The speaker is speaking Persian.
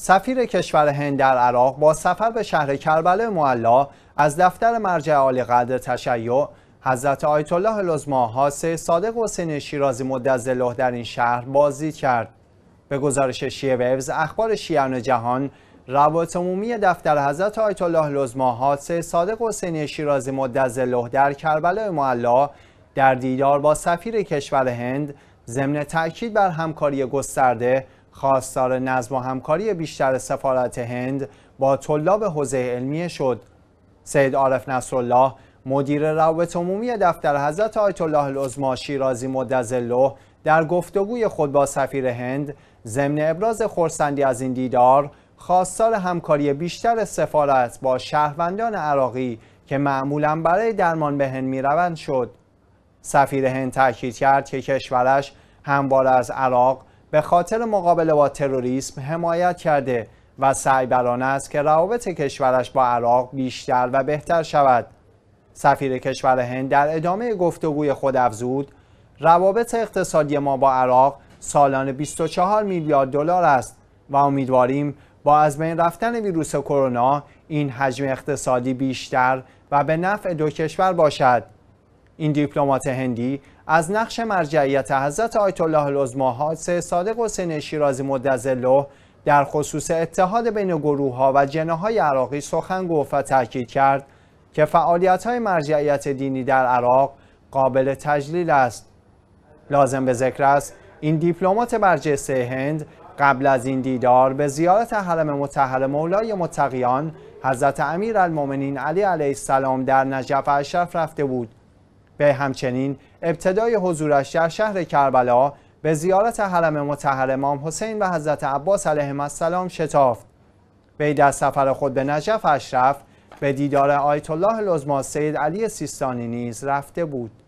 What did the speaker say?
سفیر کشور هند در عراق با سفر به شهر کربلا معلا از دفتر مرجع عالی قدر تشیع حضرت آیت الله لزما حاسه صادق حسین شیرازی زله در این شهر بازدید کرد به گزارش شیعه ویوز اخبار شیعان جهان روابط عمومی دفتر حضرت آیت الله لزما حاسه صادق حسین شیرازی زله در کربلا معلا در دیدار با سفیر کشور هند ضمن تاکید بر همکاری گسترده خواستار نظم و همکاری بیشتر سفارت هند با طلاب حوزه علمیه شد سید عارف نصرالله مدیر روابط عمومی دفتر حضرت آیت الله العظما شیرازی مدظله در گفتگوی خود با سفیر هند ضمن ابراز خورسندی از این دیدار خواستار همکاری بیشتر سفارت با شهروندان عراقی که معمولا برای درمان به هند میروند شد سفیر هند تاکید کرد که کشورش همواره از عراق به خاطر مقابله با تروریسم حمایت کرده و سعی آن است که روابط کشورش با عراق بیشتر و بهتر شود سفیر کشور هند در ادامه گفتگوی خود افزود روابط اقتصادی ما با عراق سالانه 24 میلیارد دلار است و امیدواریم با از بین رفتن ویروس کرونا این حجم اقتصادی بیشتر و به نفع دو کشور باشد این دیپلمات هندی از نقش مرجعیت حضرت آیت الله العظما حادث صادق حسین شیرازی مدظله در خصوص اتحاد بین گروه ها و جناهای عراقی سخن گفت و تاکید کرد که فعالیت های مرجعیت دینی در عراق قابل تجلیل است لازم به ذکر است این دیپلمات برجسته هند قبل از این دیدار به زیارت حرم مطهر مولای متقیان حضرت امیر علی علیه السلام در نجف اشرف رفته بود به همچنین ابتدای حضورش در شهر کربلا به زیارت حرم مطهر امام حسین و حضرت عباس علیه السلام شتافت وی در سفر خود به نجف اشرف به دیدار آیت الله لزما سید علی سیستانی نیز رفته بود